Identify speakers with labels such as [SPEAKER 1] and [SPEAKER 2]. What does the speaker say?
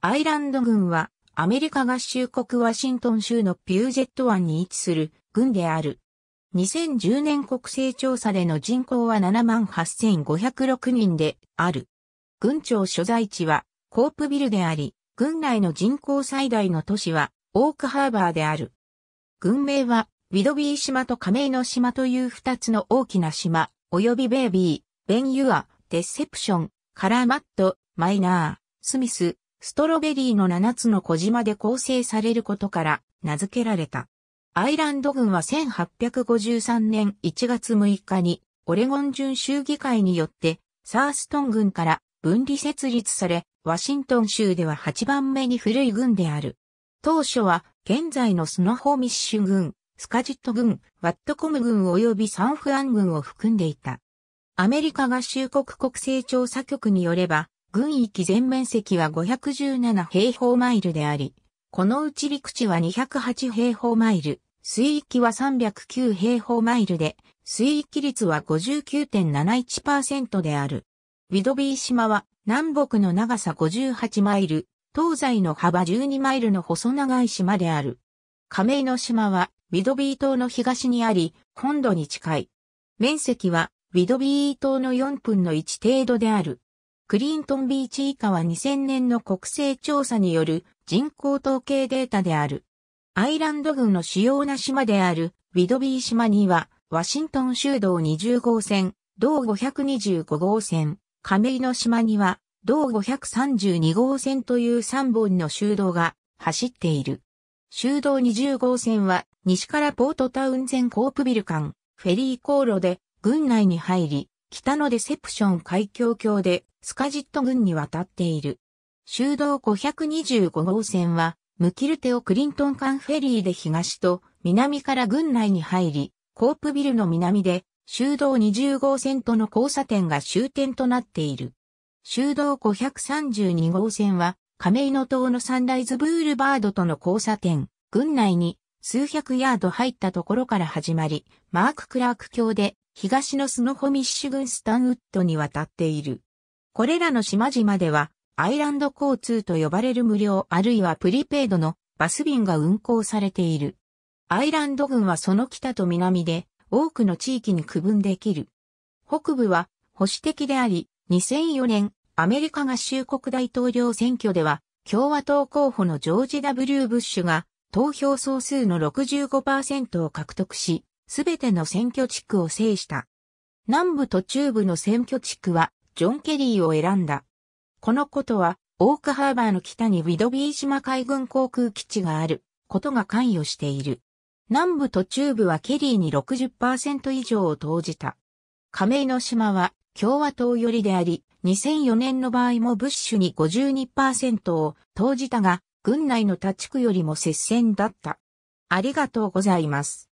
[SPEAKER 1] アイランド軍はアメリカ合衆国ワシントン州のピュージェット湾に位置する軍である。2010年国勢調査での人口は78,506人である。軍庁所在地はコープビルであり、軍内の人口最大の都市はオークハーバーである。軍名はビドビー島と加盟の島という二つの大きな島、及びベイビー、ベンユア、デセプション、カラーマット、マイナー、スミス、ストロベリーの7つの小島で構成されることから名付けられた。アイランド軍は1853年1月6日にオレゴン準州議会によってサーストン軍から分離設立され、ワシントン州では8番目に古い軍である。当初は現在のスノホミッシュ軍、スカジット軍、ワットコム軍及びサンフアン軍を含んでいた。アメリカ合衆国国勢調査局によれば、軍域全面積は517平方マイルであり、このうち陸地は208平方マイル、水域は309平方マイルで、水域率は59.71%である。ウィドビー島は南北の長さ58マイル、東西の幅12マイルの細長い島である。亀井の島はウィドビー島の東にあり、本土に近い。面積はウィドビー島の4分の1程度である。クリントンビーチ以下は2000年の国勢調査による人口統計データである。アイランド群の主要な島であるウィドビー島には、ワシントン州道20号線、道525号線、亀井の島には、道532号線という3本の州道が走っている。州道20号線は西からポートタウン前コープビル間、フェリー航路で軍内に入り、北のデセプション海峡橋でスカジット郡に渡っている。修道525号線は、ムキルテオクリントン間フェリーで東と南から郡内に入り、コープビルの南で修道20号線との交差点が終点となっている。修道532号線は、亀井の島のサンライズブールバードとの交差点、群内に数百ヤード入ったところから始まり、マーク・クラーク橋で東のスノホミッシュ郡スタンウッドに渡っている。これらの島々では、アイランド交通と呼ばれる無料あるいはプリペイドのバス便が運行されている。アイランド群はその北と南で多くの地域に区分できる。北部は保守的であり、2004年アメリカ合衆国大統領選挙では共和党候補のジョージ・ W・ ブッシュが投票総数の65%を獲得し、すべての選挙地区を制した。南部と中部の選挙地区は、ジョン・ケリーを選んだ。このことは、オークハーバーの北にウィドビー島海軍航空基地があることが関与している。南部と中部はケリーに60%以上を投じた。加盟の島は共和党寄りであり、2004年の場合もブッシュに52%を投じたが、軍内の他地区よりも接戦だった。ありがとうございます。